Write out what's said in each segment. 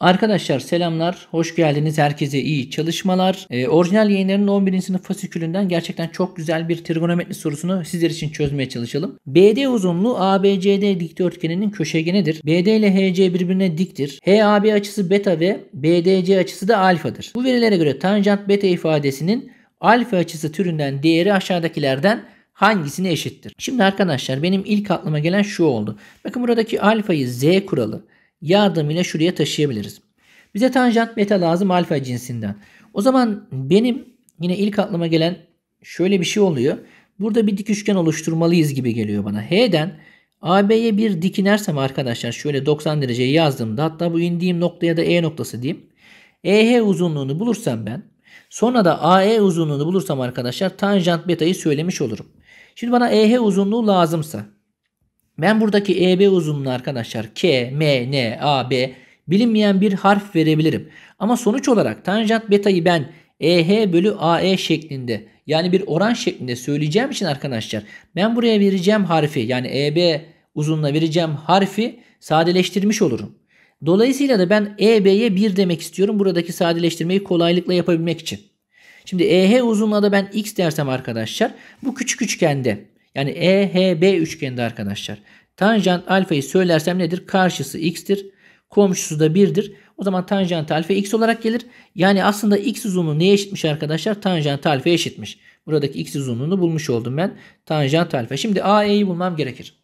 Arkadaşlar selamlar, hoş geldiniz. Herkese iyi çalışmalar. Ee, orijinal yayınların 11. sınıf fasikülünden gerçekten çok güzel bir trigonometri sorusunu sizler için çözmeye çalışalım. BD uzunluğu ABCD dikdörtgeninin köşegenidir. BD ile HC birbirine diktir. HAB açısı beta ve BDC açısı da alfadır. Bu verilere göre tanjant beta ifadesinin alfa açısı türünden değeri aşağıdakilerden hangisine eşittir? Şimdi arkadaşlar benim ilk aklıma gelen şu oldu. Bakın buradaki alfayı Z kuralı yardımıyla şuraya taşıyabiliriz. Bize tanjant beta lazım alfa cinsinden. O zaman benim yine ilk aklıma gelen şöyle bir şey oluyor. Burada bir dik üçgen oluşturmalıyız gibi geliyor bana. H'den AB'ye bir dik inersem arkadaşlar şöyle 90 dereceyi yazdığımda hatta bu indiğim noktaya da E noktası diyeyim. EH uzunluğunu bulursam ben sonra da AE uzunluğunu bulursam arkadaşlar tanjant beta'yı söylemiş olurum. Şimdi bana EH uzunluğu lazımsa ben buradaki EB uzunluğunu arkadaşlar K, M, N, A, B bilinmeyen bir harf verebilirim. Ama sonuç olarak tanjant betayı ben EH bölü AE şeklinde yani bir oran şeklinde söyleyeceğim için arkadaşlar ben buraya vereceğim harfi yani EB uzunluğuna vereceğim harfi sadeleştirmiş olurum. Dolayısıyla da ben EB'ye 1 demek istiyorum. Buradaki sadeleştirmeyi kolaylıkla yapabilmek için. Şimdi EH uzunluğuna da ben x dersem arkadaşlar bu küçük üçgende yani EHB üçgeninde arkadaşlar. Tanjant alfayı söylersem nedir? Karşısı x'tir. Komşusu da 1'dir. O zaman tanjant alfa x olarak gelir. Yani aslında x uzunluğu neye eşitmiş arkadaşlar? Tanjant alfa eşitmiş. Buradaki x uzunluğunu bulmuş oldum ben. Tanjant alfa. Şimdi AE'yi bulmam gerekir.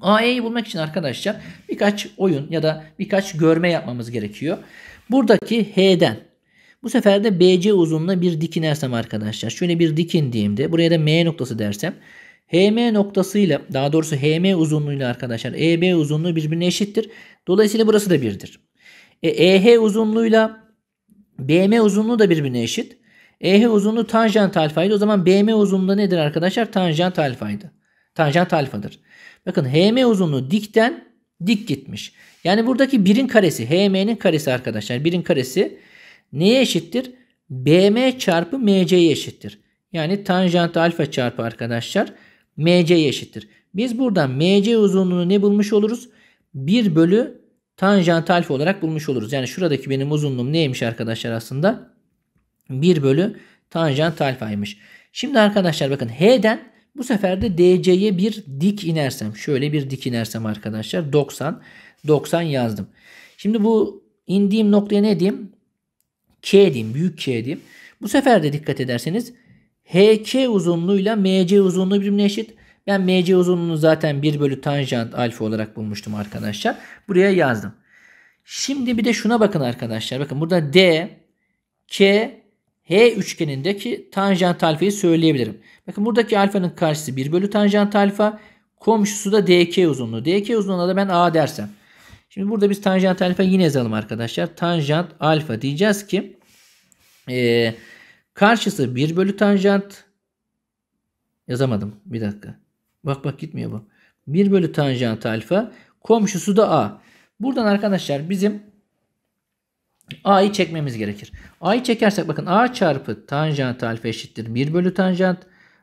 AE'yi bulmak için arkadaşlar birkaç oyun ya da birkaç görme yapmamız gerekiyor. Buradaki H'den bu sefer de BC uzunluğuna bir dikinersem arkadaşlar şöyle bir dikindiğimde buraya da M noktası dersem HM noktasıyla daha doğrusu HM uzunluğuyla arkadaşlar EB uzunluğu birbirine eşittir. Dolayısıyla burası da birdir. E, EH uzunluğuyla BM uzunluğu da birbirine eşit. EH uzunluğu tanjant alfaydı. O zaman BM uzunluğu nedir arkadaşlar? Tanjant alfaydı. Tanjant alfadır. Bakın HM uzunluğu dikten dik gitmiş. Yani buradaki birin karesi HM'nin karesi arkadaşlar. Birin karesi neye eşittir? BM çarpı MC'ye eşittir. Yani tanjant alfa çarpı arkadaşlar MC'ye eşittir. Biz buradan MC uzunluğunu ne bulmuş oluruz? 1 bölü tanjant alfa olarak bulmuş oluruz. Yani şuradaki benim uzunluğum neymiş arkadaşlar aslında? 1 bölü tanjant alfaymış. Şimdi arkadaşlar bakın H'den bu sefer de DC'ye bir dik inersem. Şöyle bir dik inersem arkadaşlar 90. 90 yazdım. Şimdi bu indiğim noktaya ne diyeyim? K diyeyim. Büyük K diyeyim. Bu sefer de dikkat ederseniz HK uzunluğuyla MC uzunluğu birbirine eşit. Ben MC uzunluğunu zaten 1 bölü tanjant alfa olarak bulmuştum arkadaşlar. Buraya yazdım. Şimdi bir de şuna bakın arkadaşlar. Bakın burada D, K, H üçgenindeki tanjant alfayı söyleyebilirim. Bakın buradaki alfanın karşısı 1 bölü tanjant alfa. Komşusu da DK uzunluğu. DK uzunluğuna da ben A dersem. Şimdi burada biz tanjant alfa yine yazalım arkadaşlar. Tanjant alfa diyeceğiz ki e, Karşısı 1 bölü tanjant. Yazamadım. Bir dakika. Bak bak gitmiyor bu. 1 bölü tanjant alfa. Komşusu da a. Buradan arkadaşlar bizim a'yı çekmemiz gerekir. a'yı çekersek bakın a çarpı tanjant alfa eşittir 1 bölü tanjant.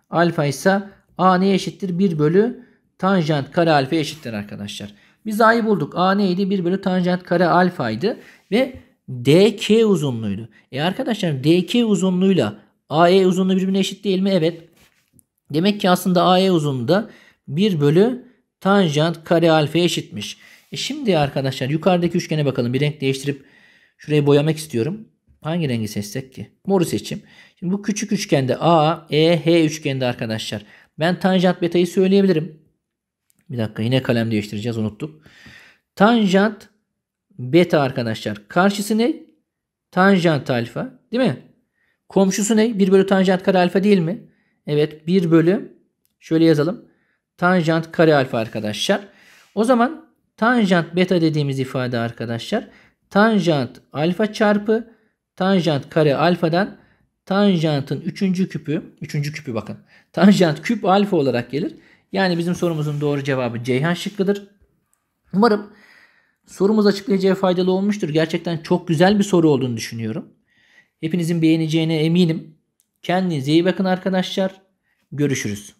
Alfa ise a neye eşittir? 1 bölü tanjant kare alfa eşittir arkadaşlar. Biz a'yı bulduk. a neydi? 1 bölü tanjant kare alfaydı. Ve DK uzunluğuydu. E arkadaşlar DK uzunluğuyla AE uzunluğu birbirine eşit değil mi? Evet. Demek ki aslında AE uzunluğu da 1 bölü tanjant kare alfa eşitmiş. E şimdi arkadaşlar yukarıdaki üçgene bakalım. Bir renk değiştirip şurayı boyamak istiyorum. Hangi rengi seçsek ki? Moru seçim. Şimdi bu küçük üçgende A, E, H üçgende arkadaşlar. Ben tanjant betayı söyleyebilirim. Bir dakika yine kalem değiştireceğiz unuttuk. Tanjant Beta arkadaşlar. Karşısı ne? Tanjant alfa. Değil mi? Komşusu ne? 1 bölü tanjant kare alfa değil mi? Evet 1 bölü şöyle yazalım. Tanjant kare alfa arkadaşlar. O zaman tanjant beta dediğimiz ifade arkadaşlar. Tanjant alfa çarpı tanjant kare alfadan tanjantın 3. küpü 3. küpü bakın. Tanjant küp alfa olarak gelir. Yani bizim sorumuzun doğru cevabı Ceyhan şıkkıdır. Umarım Sorumuz açıklayıcıya faydalı olmuştur. Gerçekten çok güzel bir soru olduğunu düşünüyorum. Hepinizin beğeneceğine eminim. Kendinize iyi bakın arkadaşlar. Görüşürüz.